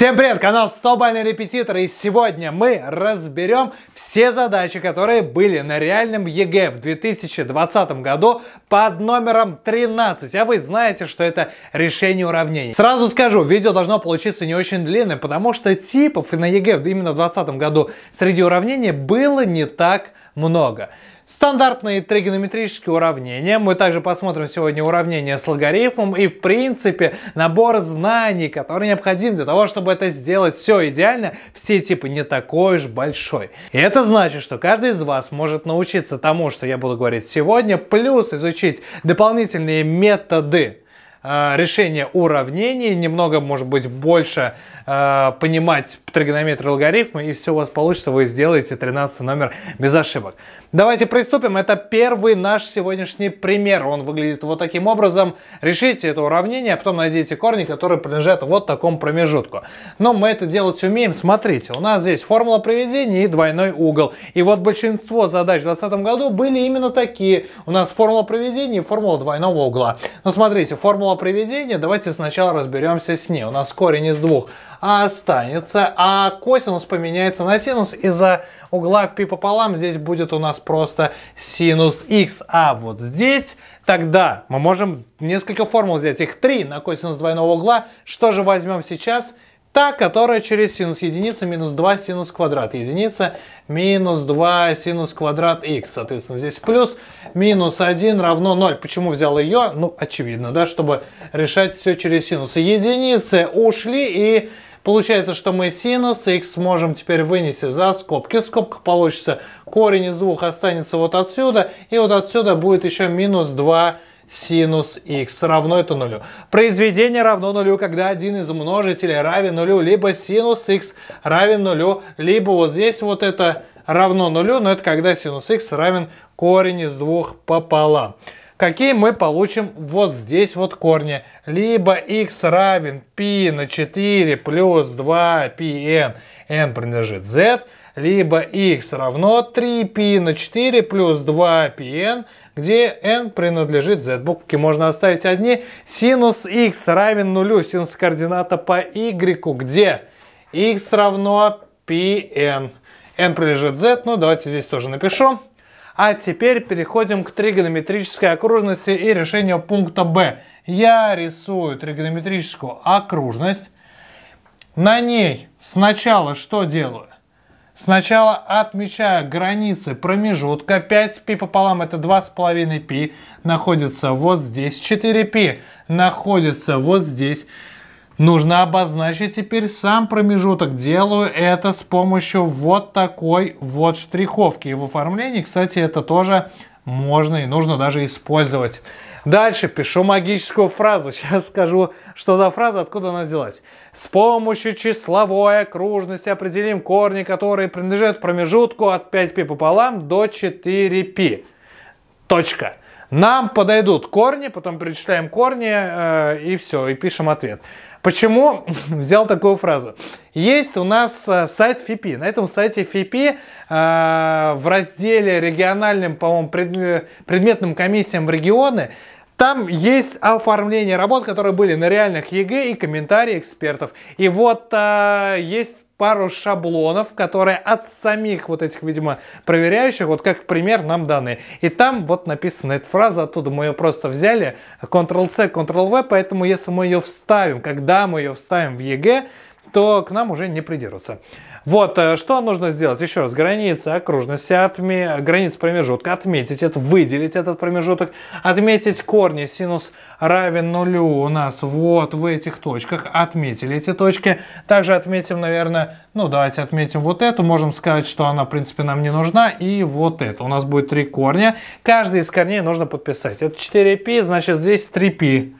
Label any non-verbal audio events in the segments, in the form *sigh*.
Всем привет, канал 100 Бальный Репетитор, и сегодня мы разберем все задачи, которые были на реальном ЕГЭ в 2020 году под номером 13, а вы знаете, что это решение уравнений. Сразу скажу, видео должно получиться не очень длинным, потому что типов на ЕГЭ именно в 2020 году среди уравнений было не так много. Стандартные тригонометрические уравнения. Мы также посмотрим сегодня уравнения с логарифмом и, в принципе, набор знаний, который необходим для того, чтобы это сделать все идеально, все типы не такой уж большой. И это значит, что каждый из вас может научиться тому, что я буду говорить сегодня, плюс изучить дополнительные методы Э, решение уравнений, немного, может быть, больше э, понимать тригонометрию алгоритмы, и все у вас получится, вы сделаете 13 номер без ошибок. Давайте приступим. Это первый наш сегодняшний пример. Он выглядит вот таким образом. Решите это уравнение, а потом найдите корни, которые принадлежат вот такому промежутку. Но мы это делать умеем. Смотрите, у нас здесь формула приведения и двойной угол. И вот большинство задач в 2020 году были именно такие. У нас формула приведения и формула двойного угла. Но смотрите, формула упомянула приведение, давайте сначала разберемся с ней. У нас корень из двух останется, а косинус поменяется на синус. Из-за угла π пополам здесь будет у нас просто синус х. А вот здесь тогда мы можем несколько формул взять. Их три на косинус двойного угла. Что же возьмем сейчас? Сейчас Та, которая через синус единицы минус 2 синус квадрат единица минус 2 синус квадрат х. Соответственно, здесь плюс минус 1 равно 0. Почему взял ее? Ну, очевидно, да, чтобы решать все через синусы. Единицы ушли и... Получается, что мы синус x можем теперь вынести за скобки. Скобка получится корень из двух останется вот отсюда. И вот отсюда будет еще минус 2 синус x равно это нулю. Произведение равно нулю, когда один из множителей равен нулю, либо синус x равен нулю, либо вот здесь вот это равно нулю, но это когда синус x равен корень из двух пополам. Какие мы получим вот здесь вот корни? Либо x равен π на 4 плюс 2πn, n принадлежит z, либо x равно 3π на 4 плюс 2πn, где n принадлежит z. Буквки можно оставить одни. Синус x равен нулю. Синус координата по y, где x равно pn. n принадлежит z, ну давайте здесь тоже напишу. А теперь переходим к тригонометрической окружности и решению пункта b. Я рисую тригонометрическую окружность. На ней сначала что делаю? Сначала отмечаю границы промежутка 5π пополам, это 2,5π, находится вот здесь, 4π находится вот здесь. Нужно обозначить теперь сам промежуток. Делаю это с помощью вот такой вот штриховки. И в оформлении, кстати, это тоже можно и нужно даже использовать. Дальше пишу магическую фразу. *laughs* Сейчас скажу, что за фраза, откуда она взялась. С помощью числовой окружности определим корни, которые принадлежат промежутку от 5π пополам до 4π. Точка. Нам подойдут корни, потом перечисляем корни э, и все, и пишем ответ. Почему *laughs* взял такую фразу? Есть у нас э, сайт ФИПИ. На этом сайте ФИПИ э, в разделе региональным, по-моему, пред, предметным комиссиям в регионы там есть оформление работ, которые были на реальных ЕГЭ и комментарии экспертов. И вот э, есть пару шаблонов, которые от самих вот этих, видимо, проверяющих, вот как пример нам даны. И там вот написана эта фраза, оттуда мы ее просто взяли, Ctrl-C, Ctrl-V, поэтому если мы ее вставим, когда мы ее вставим в ЕГЭ, то к нам уже не придерутся. Вот, э, что нужно сделать? Еще раз, границы окружности, отме... границы промежутка, отметить это, выделить этот промежуток, отметить корни, синус равен нулю у нас вот в этих точках, отметили эти точки. Также отметим, наверное, ну давайте отметим вот эту, можем сказать, что она, в принципе, нам не нужна, и вот это. У нас будет три корня, каждый из корней нужно подписать. Это 4π, значит здесь 3π.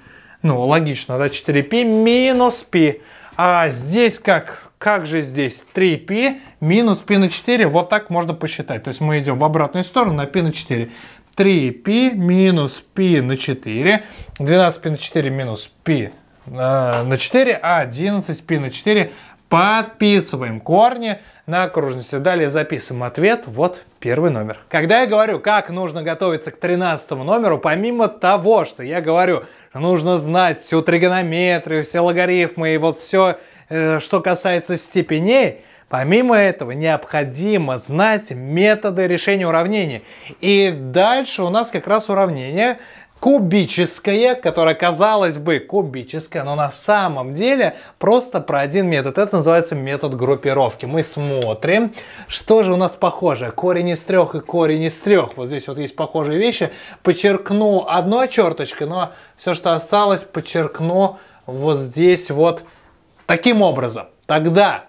Ну, логично, да, 4π минус π. А здесь как? Как же здесь 3π минус π на 4? Вот так можно посчитать. То есть мы идем в обратную сторону на π на 4. 3π минус π на 4. 12π на 4 минус π э, на 4, а 11π на 4 подписываем корни на окружности. Далее записываем ответ. Вот первый номер. Когда я говорю, как нужно готовиться к 13 номеру, помимо того, что я говорю, нужно знать всю тригонометрию, все логарифмы и вот все, э, что касается степеней, Помимо этого, необходимо знать методы решения уравнений. И дальше у нас как раз уравнение кубическое, которое казалось бы кубическое, но на самом деле просто про один метод. Это называется метод группировки. Мы смотрим, что же у нас похоже. Корень из трех и корень из трех. Вот здесь вот есть похожие вещи. Подчеркну одной черточкой, но все, что осталось, подчеркну вот здесь вот таким образом. Тогда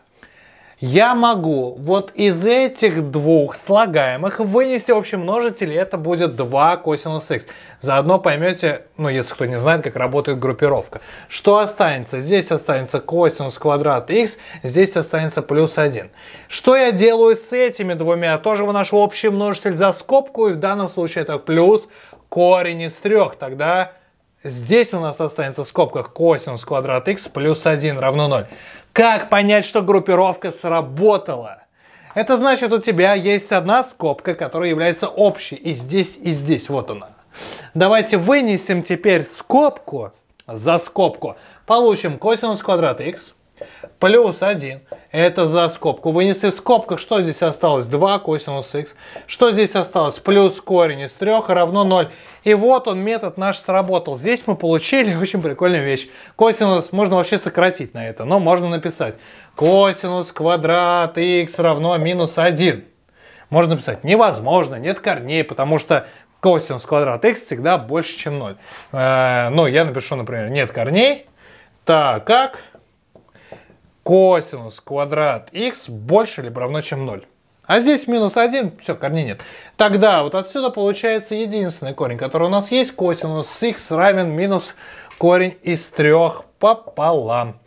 я могу вот из этих двух слагаемых вынести общий множитель, и это будет 2 косинус х. Заодно поймете, ну, если кто не знает, как работает группировка. Что останется? Здесь останется косинус квадрат х, здесь останется плюс 1. Что я делаю с этими двумя? Тоже выношу общий множитель за скобку, и в данном случае это плюс корень из трех. Тогда здесь у нас останется в скобках косинус квадрат х плюс 1 равно 0. Как понять, что группировка сработала? Это значит, у тебя есть одна скобка, которая является общей и здесь, и здесь. Вот она. Давайте вынесем теперь скобку за скобку. Получим косинус квадрат х Плюс 1. Это за скобку. Вынесли в скобках, что здесь осталось? 2 косинус х. Что здесь осталось? Плюс корень из 3 равно 0. И вот он, метод наш сработал. Здесь мы получили *laughs* очень прикольную вещь. Косинус можно вообще сократить на это, но можно написать. Косинус квадрат х равно минус 1. Можно написать невозможно, нет корней, потому что косинус квадрат х всегда больше, чем 0. Э, ну, я напишу, например, нет корней, так как косинус квадрат x больше либо равно, чем 0. А здесь минус 1, все, корней нет. Тогда вот отсюда получается единственный корень, который у нас есть, косинус x равен минус корень из трех пополам.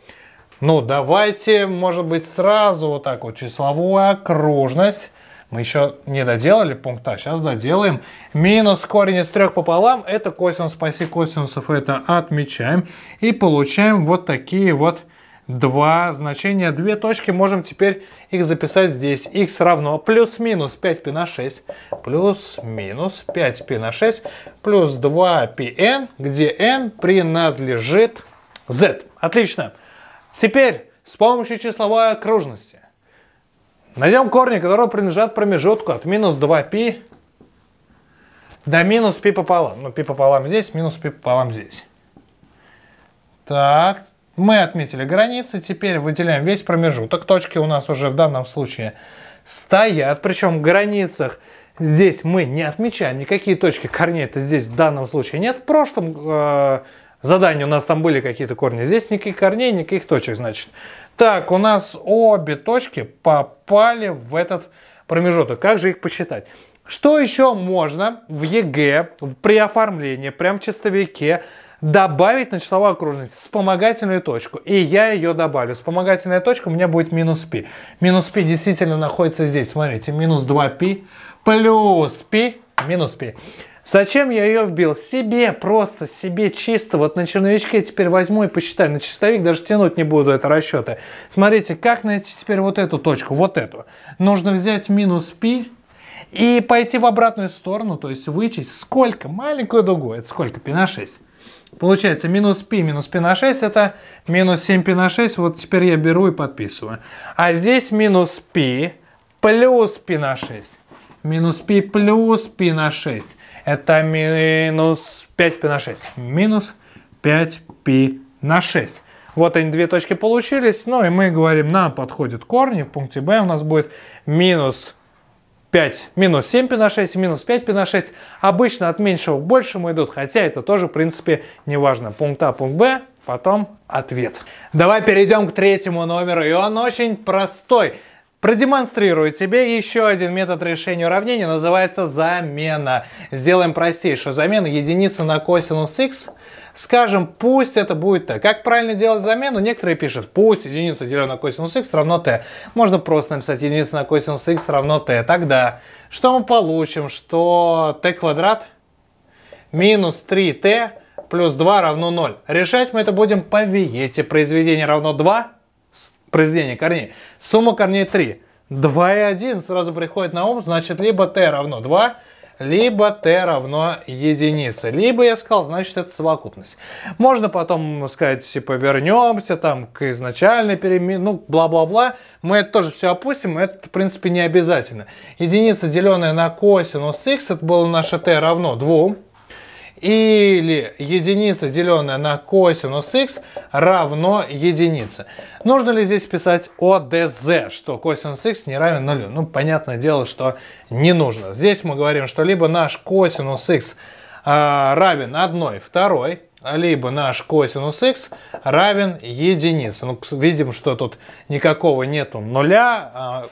Ну, давайте, может быть, сразу вот так вот числовую окружность. Мы еще не доделали пункта, сейчас доделаем. Минус корень из трех пополам, это косинус, спаси косинусов, это отмечаем. И получаем вот такие вот два значения, две точки, можем теперь их записать здесь. x равно плюс-минус 5π на 6, пи на 6, плюс минус 5 пи на 6 плюс 2 n где n принадлежит z. Отлично. Теперь с помощью числовой окружности найдем корни, которые принадлежат промежутку от минус 2 пи до минус пи пополам. Ну, пи пополам здесь, минус пи пополам здесь. Так, мы отметили границы, теперь выделяем весь промежуток. Точки у нас уже в данном случае стоят, причем в границах здесь мы не отмечаем никакие точки корней-то здесь в данном случае нет. В прошлом э, задании у нас там были какие-то корни. Здесь никаких корней, никаких точек, значит. Так, у нас обе точки попали в этот промежуток. Как же их посчитать? Что еще можно в ЕГЭ, при оформлении, прям в чистовике добавить на числовую окружность вспомогательную точку. И я ее добавлю. Вспомогательная точка у меня будет минус π. Минус π действительно находится здесь. Смотрите, минус 2π плюс π минус π. Зачем я ее вбил? Себе, просто себе чисто. Вот на черновичке теперь возьму и посчитаю. На чистовик даже тянуть не буду, это расчеты. Смотрите, как найти теперь вот эту точку, вот эту. Нужно взять минус π и пойти в обратную сторону, то есть вычесть сколько? Маленькую дугу, это сколько? Пи на 6. Получается, минус π минус π на 6 это минус 7 π на 6. Вот теперь я беру и подписываю. А здесь минус π плюс π на 6. Минус π плюс π на 6. Это минус 5 π на 6. Минус 5 π на 6. Вот они две точки получились. Ну и мы говорим, нам подходят корни. В пункте b у нас будет минус 5, минус 7 π на 6, минус 5 π на 6. Обычно от меньшего к большему идут, хотя это тоже, в принципе, не важно. Пункт А, пункт Б, потом ответ. Давай перейдем к третьему номеру, и он очень простой. Продемонстрирую тебе еще один метод решения уравнения, называется замена. Сделаем простейшую замену единица на косинус x – Скажем, пусть это будет t. Как правильно делать замену? Некоторые пишут, пусть единица деленная на косинус x равно t. Можно просто написать единица на косинус x равно t. Тогда что мы получим? Что t квадрат минус 3t плюс 2 равно 0. Решать мы это будем по виете. Произведение равно 2, произведение корней. Сумма корней 3. 2 и 1 сразу приходит на ум, значит либо t равно 2, либо t равно единице. Либо я сказал, значит это совокупность. Можно потом сказать, типа вернемся там к изначальной перемене, ну бла-бла-бла. Мы это тоже все опустим, это в принципе не обязательно. Единица деленная на косинус x, это было наше t равно 2 или единица, деленная на косинус x, равно единице. Нужно ли здесь писать ОДЗ, что косинус x не равен нулю? Ну, понятное дело, что не нужно. Здесь мы говорим, что либо наш косинус x э, а, равен 1, второй либо наш косинус x равен единице. Ну, видим, что тут никакого нету нуля, а,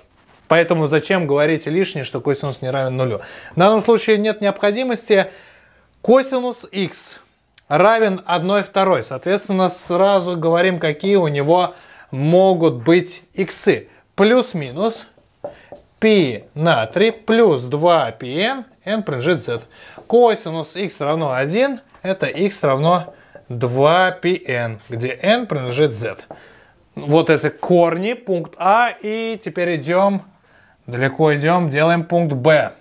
поэтому зачем говорить лишнее, что косинус не равен нулю. В данном случае нет необходимости Косинус x равен 1 второй. Соответственно, сразу говорим, какие у него могут быть иксы. Плюс-минус π на 3 плюс 2πn, n принадлежит z. Косинус x равно 1, это x равно 2πn, где n принадлежит z. Вот это корни, пункт А, и теперь идем, далеко идем, делаем пункт Б.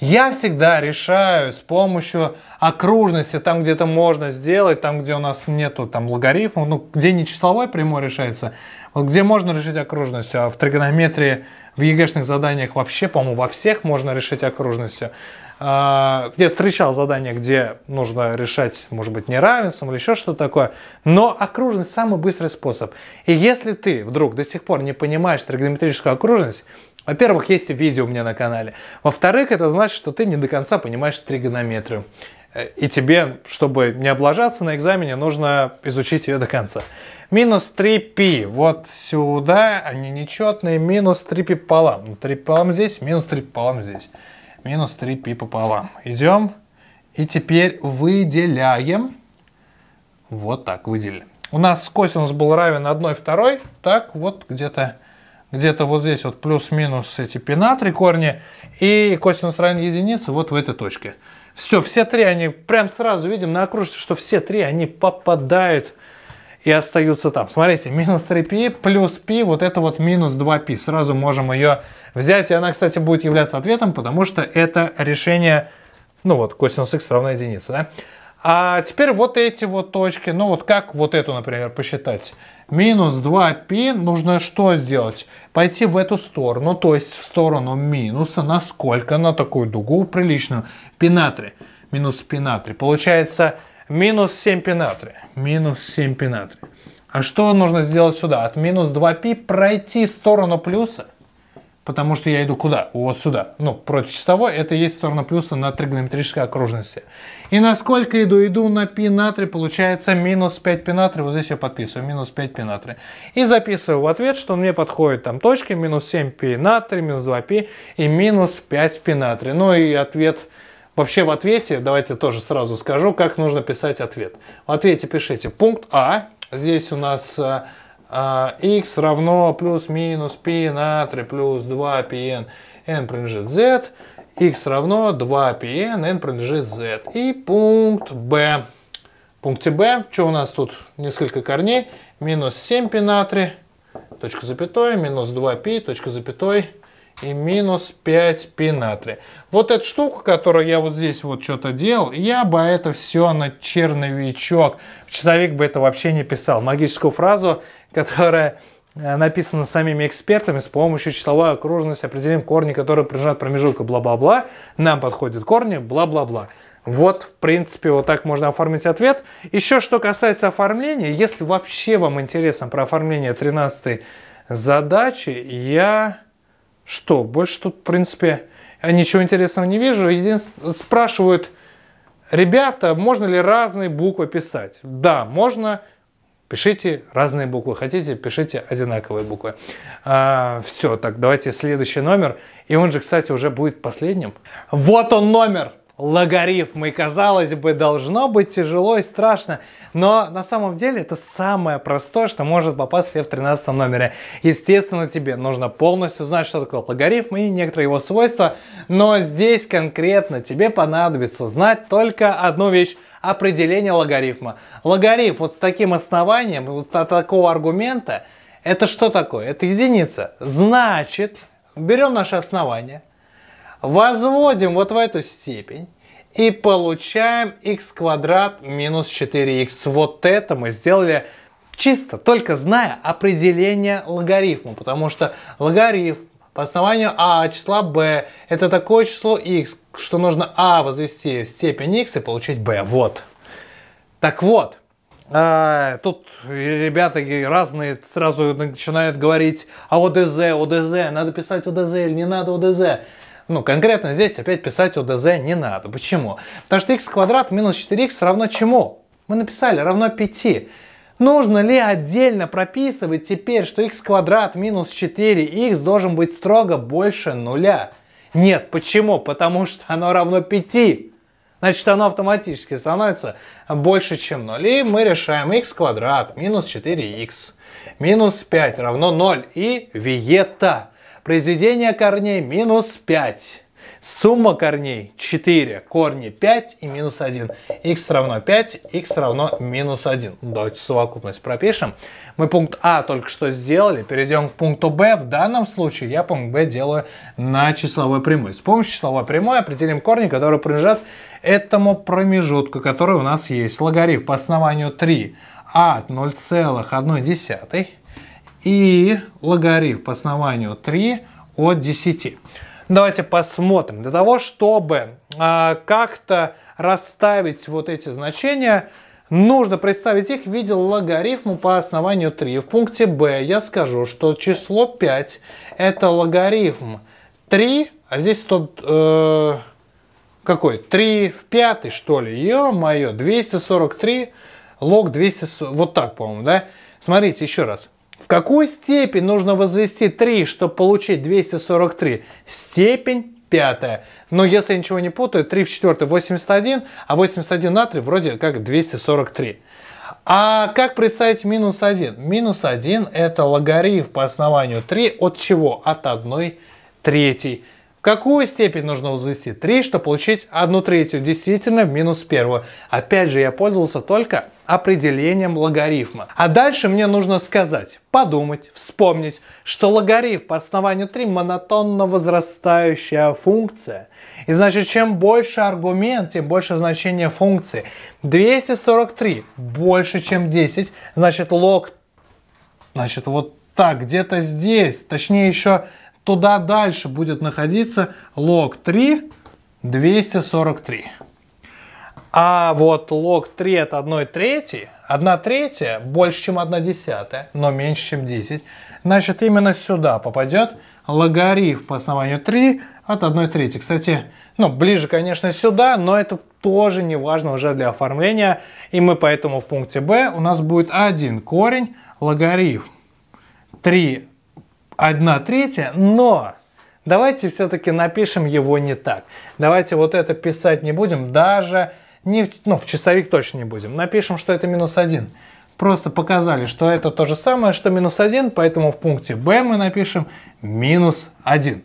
Я всегда решаю с помощью окружности, там, где то можно сделать, там, где у нас нету там логарифма ну, где не числовой прямой решается, вот где можно решить окружностью, а в тригонометрии, в ЕГЭшных заданиях вообще, по-моему, во всех можно решить окружностью. А, я встречал задания, где нужно решать, может быть, неравенством или еще что-то такое. Но окружность – самый быстрый способ. И если ты вдруг до сих пор не понимаешь тригонометрическую окружность, во-первых, есть видео у меня на канале. Во-вторых, это значит, что ты не до конца понимаешь тригонометрию. Э, и тебе, чтобы не облажаться на экзамене, нужно изучить ее до конца. Минус 3π вот сюда, они нечетные, минус 3π пополам. 3 ну, пополам здесь, минус 3 пополам здесь. Минус 3π пополам. Идем. И теперь выделяем. Вот так выделили. У нас косинус был равен 1 второй. Так, вот где-то где-то вот здесь вот плюс-минус эти пина, три корня, и косинус равен единице вот в этой точке. Все, все три, они прям сразу видим на окружности, что все три, они попадают и остаются там. Смотрите, минус 3π плюс π, вот это вот минус 2π. Сразу можем ее взять, и она, кстати, будет являться ответом, потому что это решение, ну вот, косинус x равно единице, да? А теперь вот эти вот точки, ну вот как вот эту, например, посчитать? Минус 2π нужно что сделать? Пойти в эту сторону, то есть в сторону минуса, насколько на такую дугу приличную. Пи натрия, минус пи натрия. Получается минус 7 пи натрия, минус 7 пи натрия. А что нужно сделать сюда? От минус 2π пройти в сторону плюса потому что я иду куда? Вот сюда. Ну, против часовой, это и есть сторона плюса на тригонометрической окружности. И насколько иду? Иду на π на 3, получается минус 5 π на 3, вот здесь я подписываю, минус 5 π на 3. И записываю в ответ, что мне подходит там точки, минус 7 π на 3, минус 2 π и минус 5 π на 3. Ну и ответ... Вообще в ответе, давайте тоже сразу скажу, как нужно писать ответ. В ответе пишите пункт А, здесь у нас э, x а, равно плюс-минус π на 3 плюс 2πn, n принадлежит z, x равно 2πn, n принадлежит z. И пункт b. В пункте b, что у нас тут? Несколько корней. Минус 7π на 3, точка запятой, минус 2π, точка запятой, и минус 5 пи натрия. Вот эта штука, которую я вот здесь вот что-то делал, я бы это все на черновичок. Человек бы это вообще не писал. Магическую фразу, которая э, написана самими экспертами, с помощью числовой окружности определим корни, которые прижат промежутка бла-бла-бла, нам подходят корни бла-бла-бла. Вот, в принципе, вот так можно оформить ответ. Еще что касается оформления, если вообще вам интересно про оформление 13 задачи, я что? Больше тут, в принципе, я ничего интересного не вижу. Единственное, спрашивают, ребята, можно ли разные буквы писать? Да, можно. Пишите разные буквы. Хотите, пишите одинаковые буквы. А, все, так, давайте следующий номер. И он же, кстати, уже будет последним. Вот он номер! логарифм, и казалось бы, должно быть тяжело и страшно, но на самом деле это самое простое, что может попасть себе в 13 номере. Естественно, тебе нужно полностью знать, что такое логарифм и некоторые его свойства, но здесь конкретно тебе понадобится знать только одну вещь, определение логарифма. Логарифм вот с таким основанием, вот от такого аргумента, это что такое? Это единица. Значит, берем наше основание – возводим вот в эту степень и получаем x квадрат минус 4x. Вот это мы сделали чисто, только зная определение логарифма, потому что логарифм по основанию а числа b это такое число x, что нужно а возвести в степень x и получить b. Вот. Так вот, э, тут ребята разные сразу начинают говорить, а ОДЗ, ОДЗ, надо писать ОДЗ или не надо ОДЗ. Ну, конкретно здесь опять писать УДЗ не надо. Почему? Потому что x квадрат минус 4х равно чему? Мы написали, равно 5. Нужно ли отдельно прописывать теперь, что x квадрат минус 4х должен быть строго больше нуля? Нет, почему? Потому что оно равно 5. Значит, оно автоматически становится больше, чем 0. И мы решаем x квадрат минус 4х минус 5 равно 0 и виета. Произведение корней минус 5. Сумма корней 4, корни 5 и минус 1. х равно 5, х равно минус 1. Давайте совокупность пропишем. Мы пункт А только что сделали, перейдем к пункту Б. В данном случае я пункт Б делаю на числовой прямой. С помощью числовой прямой определим корни, которые принадлежат этому промежутку, который у нас есть. Логарифм по основанию 3 а от 0,1 и логарифм по основанию 3 от 10. Давайте посмотрим. Для того, чтобы э, как-то расставить вот эти значения, нужно представить их в виде логарифма по основанию 3. В пункте b я скажу, что число 5 это логарифм 3, а здесь тот... Э, какой? 3 в 5, что ли? Ё-моё, 243, лог 200... Вот так, по-моему, да? Смотрите еще раз. В какую степень нужно возвести 3, чтобы получить 243? Степень пятая. Но если я ничего не путаю, 3 в четвертой 81, а 81 на 3 вроде как 243. А как представить минус 1? Минус 1 это логарифм по основанию 3 от чего? От 1 третьей. Какую степень нужно возвести? 3, чтобы получить 1 третью, действительно в минус первую. Опять же, я пользовался только определением логарифма. А дальше мне нужно сказать, подумать, вспомнить, что логарифм по основанию 3 монотонно возрастающая функция. И значит, чем больше аргумент, тем больше значение функции. 243 больше, чем 10, значит, лог... Значит, вот так, где-то здесь, точнее еще туда дальше будет находиться лог 3 243. А вот лог 3 от 1 трети, 1 третья больше, чем 1 десятая, но меньше, чем 10. Значит, именно сюда попадет логарифм по основанию 3 от 1 трети. Кстати, ну, ближе, конечно, сюда, но это тоже не важно уже для оформления. И мы поэтому в пункте b у нас будет один корень логарифм 3 одна третья, но давайте все-таки напишем его не так. Давайте вот это писать не будем, даже не в, ну, в часовик точно не будем. Напишем, что это минус 1. Просто показали, что это то же самое, что минус 1, поэтому в пункте b мы напишем минус 1.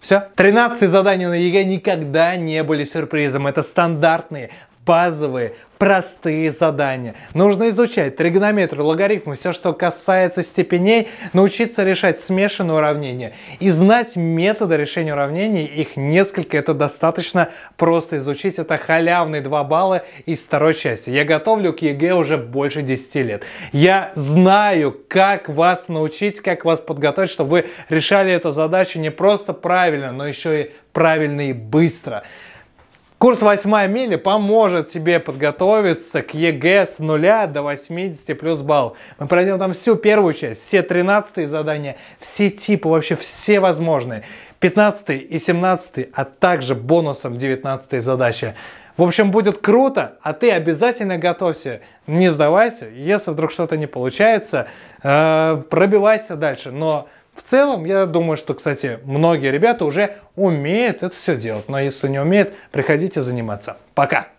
Все. 13 задания на ЕГЭ никогда не были сюрпризом. Это стандартные базовые простые задания. Нужно изучать тригонометрию, логарифмы, все, что касается степеней, научиться решать смешанные уравнения и знать методы решения уравнений. Их несколько, это достаточно просто изучить. Это халявные 2 балла из второй части. Я готовлю к ЕГЭ уже больше 10 лет. Я знаю, как вас научить, как вас подготовить, чтобы вы решали эту задачу не просто правильно, но еще и правильно и быстро. Курс 8 мили поможет тебе подготовиться к ЕГЭ с нуля до 80 плюс балл. Мы пройдем там всю первую часть, все 13 задания, все типы, вообще все возможные. 15 и 17, а также бонусом 19 задача. В общем, будет круто, а ты обязательно готовься, не сдавайся, если вдруг что-то не получается, э, пробивайся дальше, но в целом, я думаю, что, кстати, многие ребята уже умеют это все делать. Но если не умеют, приходите заниматься. Пока!